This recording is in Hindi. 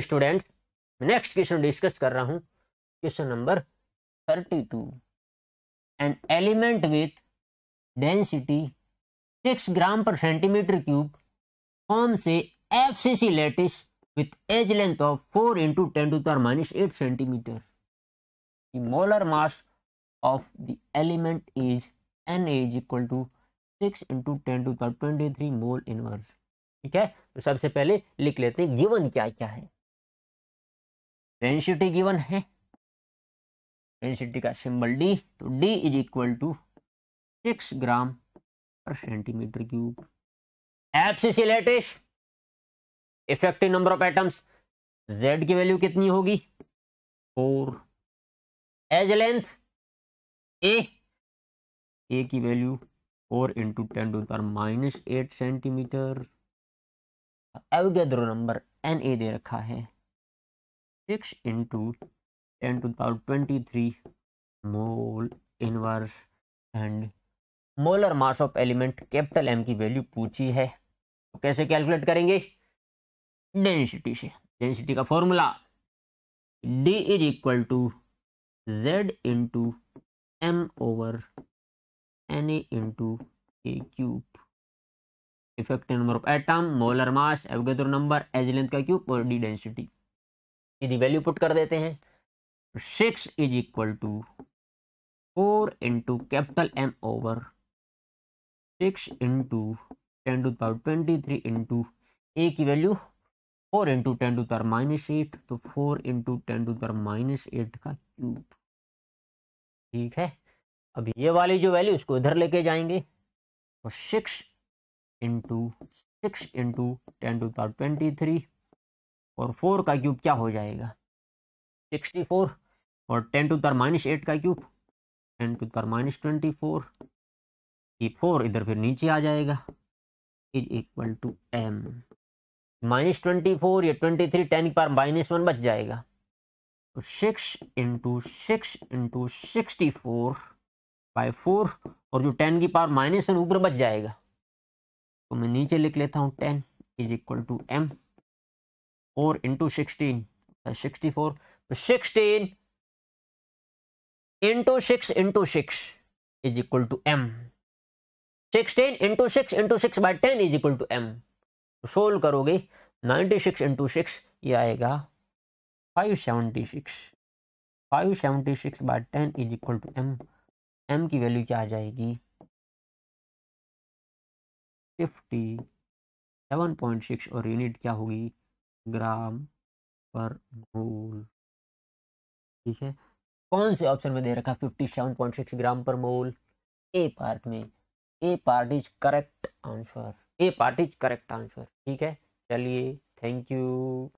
स्टूडेंट्स नेक्स्ट क्वेश्चन डिस्कस कर रहा हूं question number thirty two an element with density six gram per centimetre cube form से F C C lattice with edge length of four into ten to तर minus eight centimetre molar mass of the element is N as equal to six into ten to तार ट्वेंटी थ्री मोल इनवर्स ठीक है तो सबसे पहले लिख लेते हैं गिवन क्या क्या है डेंसिटी गिवन है डेंसिटी का सिंबल डी तो D is equal to six gram per centimetre cube एप्सिसिलेटिस effective number of atoms Z की वैल्यू कितनी होगी four edge length A A की value four into ten to power minus eight centimetre Avogadro number N A दे रखा है six into ten to the power twenty three mole inverse and molar mass of element capital M की वैल्यू पूछी है तो कैसे कैलकुलेट करेंगे डेंसिटी से डेंसिटी का formula D is equal to Z into M over N A into A cube effective number of atom molar mass Avogadro number edge length का क्यूब और डी डेंसिटी सीधी वैल्यू पुट कर देते हैं six is equal to four into capital M over six into ten to power twenty three into A की value four into ten to power minus eight तो four into ten to power minus eight का क्यूब ठीक है अब ये वाली जो वैल्यू इसको इधर लेके जाएंगे तो six into six into ten to power twenty three और फोर का क्यूब क्या हो जाएगा सिक्सटी फोर और ten to the minus eight का cube ten to the minus twenty four ये फोर इधर फिर नीचे आ जाएगा is equal to M minus twenty four या twenty three ten power minus one बच जाएगा तो six into six into sixty four by four और जो टेन की पावर माइनस वन ऊपर बच जाएगा तो मैं नीचे लिख लेता हूँ ten is equal to M four into sixteen sixty four तो sixteen into six into six is equal to M sixteen into six into six by ten is equal to M solve करोगे नाइन्टी सिक्स इंटू सिक्स ये आएगा five seventy six five seventy six by ten is equal to M M की वैल्यू क्या आ जाएगी फिफ्टी सेवन पॉइंट सिक्स और यूनिट क्या होगी ग्राम पर मोल ठीक है कौन से ऑप्शन में दे रखा fifty seven point six gram per mole A part में A part is correct answer A part is correct answer ठीक है चलिए थैंक यू